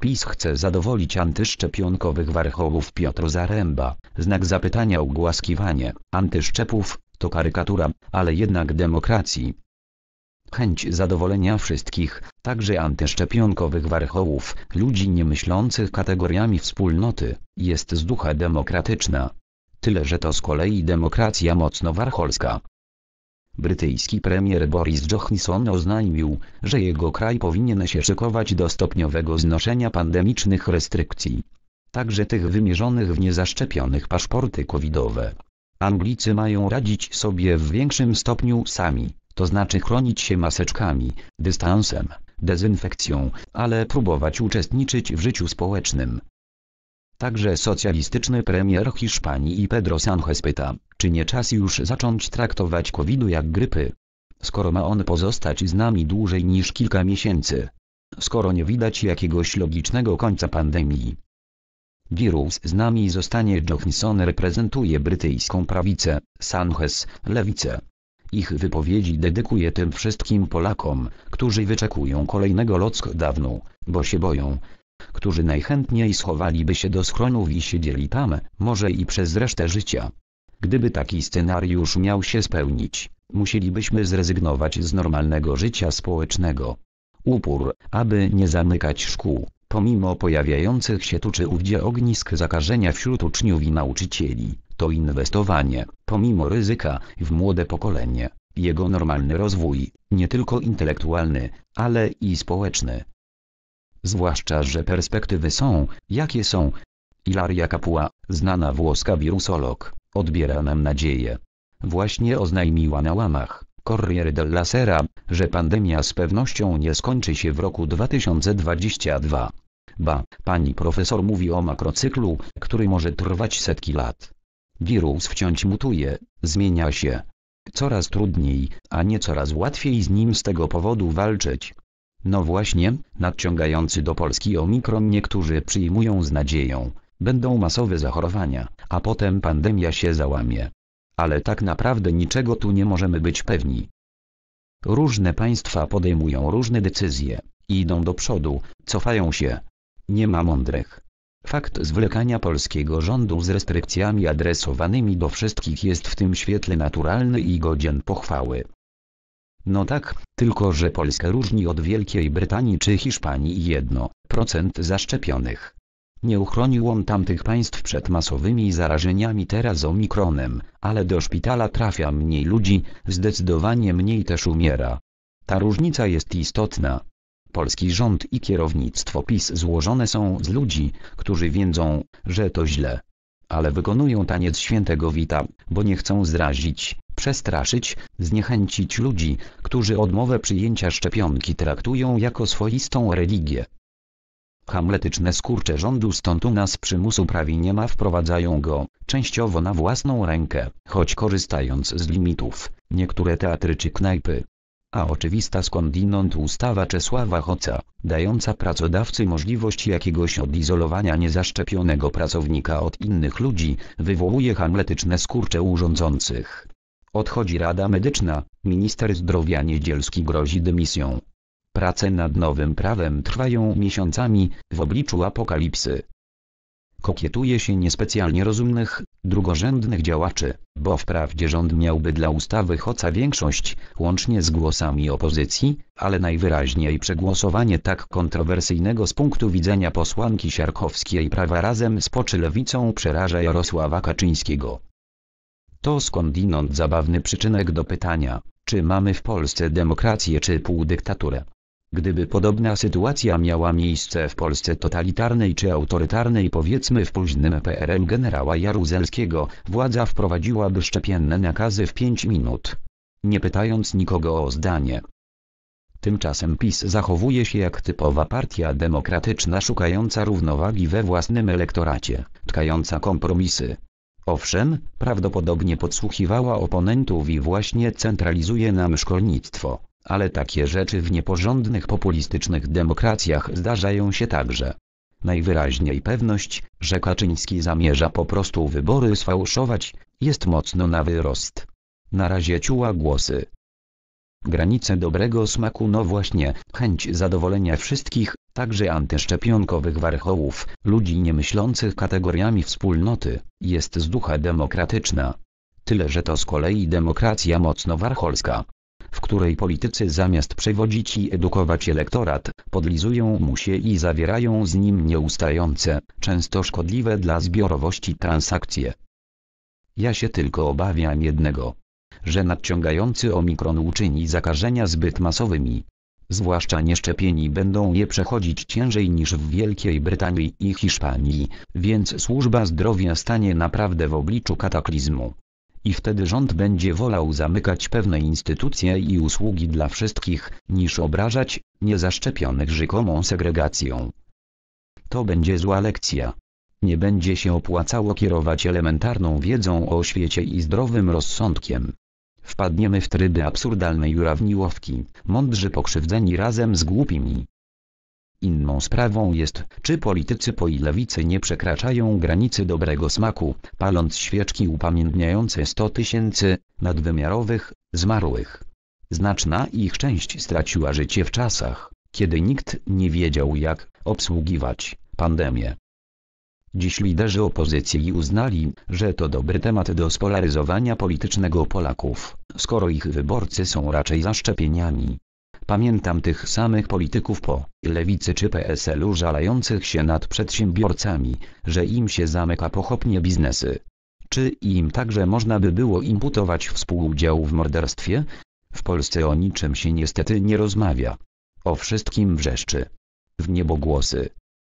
PiS chce zadowolić antyszczepionkowych warchołów Piotr Zaręba, znak zapytania ugłaskiwanie, antyszczepów, to karykatura, ale jednak demokracji. Chęć zadowolenia wszystkich, także antyszczepionkowych warchołów, ludzi niemyślących kategoriami wspólnoty, jest z ducha demokratyczna. Tyle że to z kolei demokracja mocno warcholska, Brytyjski premier Boris Johnson oznajmił, że jego kraj powinien się szykować do stopniowego znoszenia pandemicznych restrykcji. Także tych wymierzonych w niezaszczepionych paszporty covidowe. Anglicy mają radzić sobie w większym stopniu sami, to znaczy chronić się maseczkami, dystansem, dezynfekcją, ale próbować uczestniczyć w życiu społecznym. Także socjalistyczny premier Hiszpanii Pedro Sánchez pyta, czy nie czas już zacząć traktować COVID-u jak grypy? Skoro ma on pozostać z nami dłużej niż kilka miesięcy. Skoro nie widać jakiegoś logicznego końca pandemii. Wirus z nami zostanie Johnson reprezentuje brytyjską prawicę, Sanchez, lewicę. Ich wypowiedzi dedykuję tym wszystkim Polakom, którzy wyczekują kolejnego lockdownu, bo się boją, którzy najchętniej schowaliby się do schronów i siedzieli tam, może i przez resztę życia. Gdyby taki scenariusz miał się spełnić, musielibyśmy zrezygnować z normalnego życia społecznego. Upór, aby nie zamykać szkół, pomimo pojawiających się tu czy ówdzie ognisk zakażenia wśród uczniów i nauczycieli, to inwestowanie, pomimo ryzyka, w młode pokolenie, jego normalny rozwój, nie tylko intelektualny, ale i społeczny. Zwłaszcza, że perspektywy są, jakie są. Ilaria Capua, znana włoska wirusolog, Odbiera nam nadzieję. Właśnie oznajmiła na łamach Corriere della Sera, że pandemia z pewnością nie skończy się w roku 2022. Ba, pani profesor mówi o makrocyklu, który może trwać setki lat. Wirus wciąż mutuje, zmienia się. Coraz trudniej, a nie coraz łatwiej z nim z tego powodu walczyć. No właśnie, nadciągający do Polski omikron niektórzy przyjmują z nadzieją, Będą masowe zachorowania, a potem pandemia się załamie. Ale tak naprawdę niczego tu nie możemy być pewni. Różne państwa podejmują różne decyzje, idą do przodu, cofają się. Nie ma mądrych. Fakt zwlekania polskiego rządu z restrykcjami adresowanymi do wszystkich jest w tym świetle naturalny i godzien pochwały. No tak, tylko że Polska różni od Wielkiej Brytanii czy Hiszpanii jedno procent zaszczepionych. Nie uchronił on tamtych państw przed masowymi zarażeniami teraz omikronem, ale do szpitala trafia mniej ludzi, zdecydowanie mniej też umiera. Ta różnica jest istotna. Polski rząd i kierownictwo PiS złożone są z ludzi, którzy wiedzą, że to źle. Ale wykonują taniec świętego Wita, bo nie chcą zrazić, przestraszyć, zniechęcić ludzi, którzy odmowę przyjęcia szczepionki traktują jako swoistą religię. Hamletyczne skurcze rządu stąd u nas przymusu prawie nie ma wprowadzają go, częściowo na własną rękę, choć korzystając z limitów, niektóre teatry czy knajpy. A oczywista skądinąd ustawa Czesława Hoca, dająca pracodawcy możliwość jakiegoś odizolowania niezaszczepionego pracownika od innych ludzi, wywołuje hamletyczne skurcze urządzących. Odchodzi Rada Medyczna, minister zdrowia Niedzielski grozi dymisją, Prace nad nowym prawem trwają miesiącami, w obliczu apokalipsy. Kokietuje się niespecjalnie rozumnych, drugorzędnych działaczy, bo wprawdzie rząd miałby dla ustawy Hoca większość, łącznie z głosami opozycji, ale najwyraźniej przegłosowanie tak kontrowersyjnego z punktu widzenia posłanki Siarkowskiej prawa razem z poczylewicą przeraża Jarosława Kaczyńskiego. To skądinąd zabawny przyczynek do pytania, czy mamy w Polsce demokrację czy półdyktaturę. Gdyby podobna sytuacja miała miejsce w Polsce totalitarnej czy autorytarnej powiedzmy w późnym PRL generała Jaruzelskiego, władza wprowadziłaby szczepienne nakazy w 5 minut. Nie pytając nikogo o zdanie. Tymczasem PiS zachowuje się jak typowa partia demokratyczna szukająca równowagi we własnym elektoracie, tkająca kompromisy. Owszem, prawdopodobnie podsłuchiwała oponentów i właśnie centralizuje nam szkolnictwo ale takie rzeczy w nieporządnych populistycznych demokracjach zdarzają się także. Najwyraźniej pewność, że Kaczyński zamierza po prostu wybory sfałszować, jest mocno na wyrost. Na razie ciuła głosy. Granice dobrego smaku no właśnie, chęć zadowolenia wszystkich, także antyszczepionkowych warchołów, ludzi niemyślących kategoriami wspólnoty, jest z ducha demokratyczna. Tyle że to z kolei demokracja mocno warcholska w której politycy zamiast przewodzić i edukować elektorat, podlizują mu się i zawierają z nim nieustające, często szkodliwe dla zbiorowości transakcje. Ja się tylko obawiam jednego. Że nadciągający omikron uczyni zakażenia zbyt masowymi. Zwłaszcza nieszczepieni będą je przechodzić ciężej niż w Wielkiej Brytanii i Hiszpanii, więc służba zdrowia stanie naprawdę w obliczu kataklizmu i wtedy rząd będzie wolał zamykać pewne instytucje i usługi dla wszystkich, niż obrażać niezaszczepionych rzekomą segregacją. To będzie zła lekcja. Nie będzie się opłacało kierować elementarną wiedzą o świecie i zdrowym rozsądkiem. Wpadniemy w tryby absurdalnej urawniłowki, mądrzy pokrzywdzeni razem z głupimi. Inną sprawą jest, czy politycy po i lewicy nie przekraczają granicy dobrego smaku, paląc świeczki upamiętniające 100 tysięcy nadwymiarowych, zmarłych. Znaczna ich część straciła życie w czasach, kiedy nikt nie wiedział jak obsługiwać pandemię. Dziś liderzy opozycji uznali, że to dobry temat do spolaryzowania politycznego Polaków, skoro ich wyborcy są raczej zaszczepieniami. Pamiętam tych samych polityków po lewicy czy PSL-u żalających się nad przedsiębiorcami, że im się zamyka pochopnie biznesy. Czy im także można by było imputować współudział w morderstwie? W Polsce o niczym się niestety nie rozmawia. O wszystkim wrzeszczy. W niebogłosy.